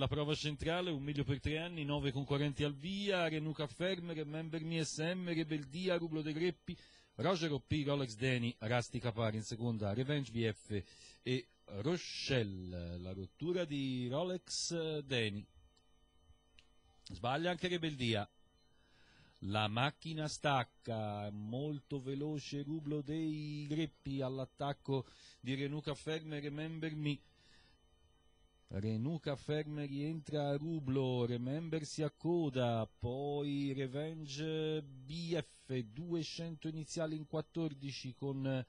La prova centrale, un miglio per tre anni, nove concorrenti al via, Renuca Fermere, Membermi SM, Rebeldia, Rublo De Greppi, Roger OP, Rolex Deni, Rasti Capari in seconda, Revenge VF e Rochelle, la rottura di Rolex Deni. Sbaglia anche Rebeldia. La macchina stacca, molto veloce Rublo dei Greppi all'attacco di Renuca Fermere, Membermi. Renuca ferme rientra a Rublo, Remember si accoda, poi Revenge BF 200 iniziali in 14 con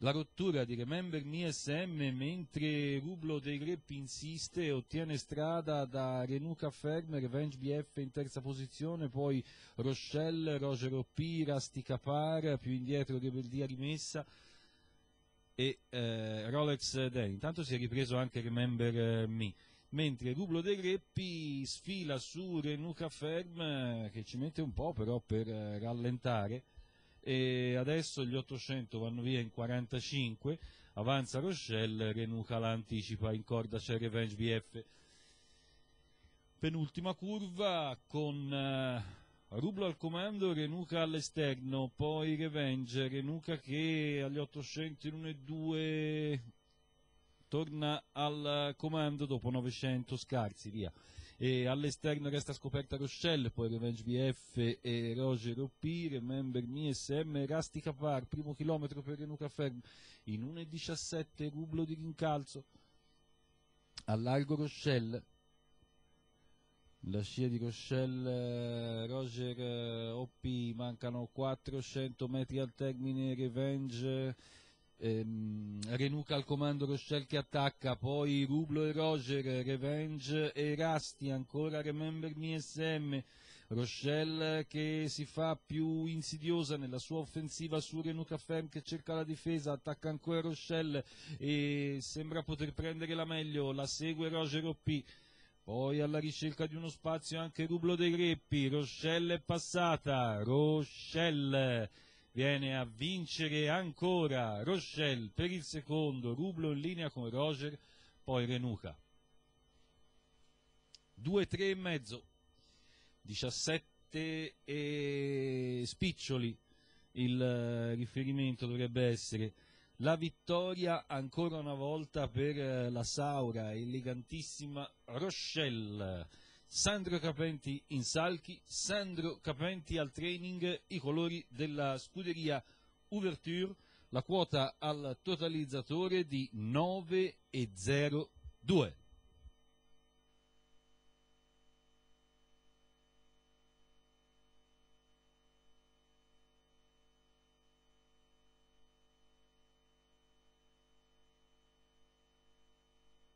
la rottura di Remember MSM mentre Rublo dei Greppi insiste e ottiene strada da Renuca Ferme, Revenge BF in terza posizione, poi Rochelle, Roger Oppi, Rasti Capar, più indietro Rebeldia Rimessa, e eh, Rolex Day. Intanto si è ripreso anche Remember Me. Mentre Dublo De Greppi sfila su Renuca Ferm eh, che ci mette un po' però per eh, rallentare e adesso gli 800 vanno via in 45, avanza Rochelle, Renuca la anticipa, in corda c'è Revenge BF. Penultima curva con eh, Rublo al comando, Renuca all'esterno, poi Revenge, Renuca che agli 800 in 1 e 2 torna al comando dopo 900 scarsi, via. E all'esterno resta scoperta Rochelle, poi Revenge BF e Roger OP, Remember Me SM, Rastica Var, primo chilometro per Renuca Ferm, in 1.17 rublo di rincalzo, allargo Rochelle, la scia di Rochelle eh, per eh, OP, mancano 400 metri al termine Revenge, ehm, Renuca al comando Rochelle che attacca, poi Rublo e Roger, Revenge e Rasti, ancora Remember Me SM, Rochelle che si fa più insidiosa nella sua offensiva su Renuca Fem che cerca la difesa, attacca ancora Rochelle e sembra poter prendere la meglio, la segue Roger OP. Poi alla ricerca di uno spazio anche Rublo dei Greppi, Rochelle è passata, Rochelle viene a vincere ancora, Rochelle per il secondo, Rublo in linea con Roger, poi Renuca. 2-3 e mezzo, 17 e spiccioli il eh, riferimento dovrebbe essere la vittoria ancora una volta per eh, la Saura, elegantissima Rochelle. Sandro Capenti in salchi, Sandro Capenti al training, i colori della scuderia Ouverture, la quota al totalizzatore di 9,02.